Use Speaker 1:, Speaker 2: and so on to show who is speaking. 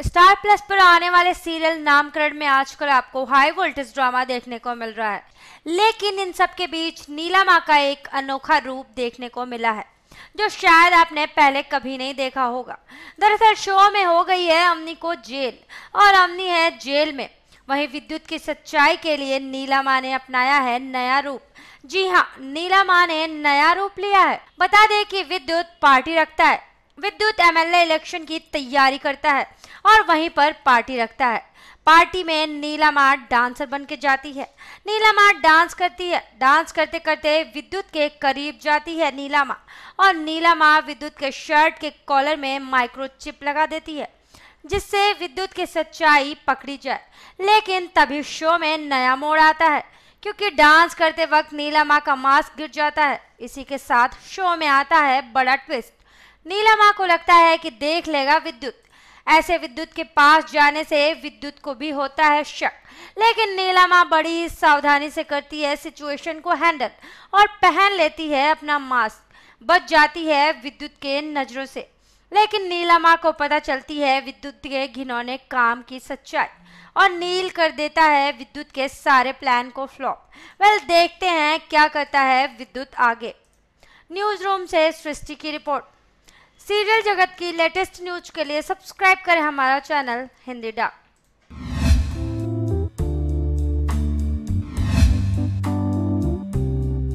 Speaker 1: star plus पर आने वाले सीरियल नामकरण में आजकल आपको हाई वोल्टेज ड्रामा देखने को मिल रहा है लेकिन इन सब के बीच नीला माँ का एक अनोखा रूप देखने को मिला है जो शायद आपने पहले कभी नहीं देखा होगा दरअसल शो में हो गई है अमनी को जेल और अमनी है जेल में वहीं विद्युत की सच्चाई के लिए नीला माँ ने अपनाया है नया रूप जी हाँ नीला माँ ने नया रूप लिया है बता दें कि विद्युत पार्टी रखता है विद्युत एमएलए इलेक्शन की तैयारी करता है और वहीं पर पार्टी रखता है पार्टी में नीला मार डांसर बन के जाती है नीला मार डांस करती है डांस करते करते विद्युत के करीब जाती है नीला माँ और नीला माँ विद्युत के शर्ट के कॉलर में माइक्रोचिप लगा देती है जिससे विद्युत की सच्चाई पकड़ी जाए लेकिन तभी शो में नया मोड़ आता है क्योंकि डांस करते वक्त नीला माँ का मास्क गिर जाता है इसी के साथ शो में आता है बड़ा ट्विस्ट नीलमा को लगता है कि देख लेगा विद्युत ऐसे विद्युत के पास जाने से विद्युत को भी होता है शक लेकिन नीलमा बड़ी सावधानी से करती है सिचुएशन को हैंडल और पहन लेती है अपना मास्क बच जाती है विद्युत के नजरों से लेकिन नीलमा को पता चलती है विद्युत के घिनौने काम की सच्चाई और नील कर देता है विद्युत के सारे प्लान को फ्लॉप वेल देखते हैं क्या करता है विद्युत आगे न्यूज रूम से सृष्टि की रिपोर्ट सीरियल जगत की लेटेस्ट न्यूज के लिए सब्सक्राइब करें हमारा चैनल हिंदी डॉक